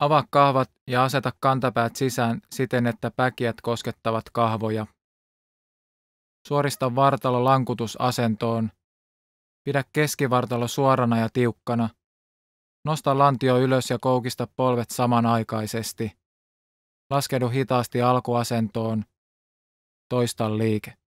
Avaa kahvat ja aseta kantapäät sisään siten, että päkiät koskettavat kahvoja. Suorista vartalo lankutusasentoon. Pidä keskivartalo suorana ja tiukkana. Nosta lantio ylös ja koukista polvet samanaikaisesti. Laskedu hitaasti alkuasentoon. Toista liike.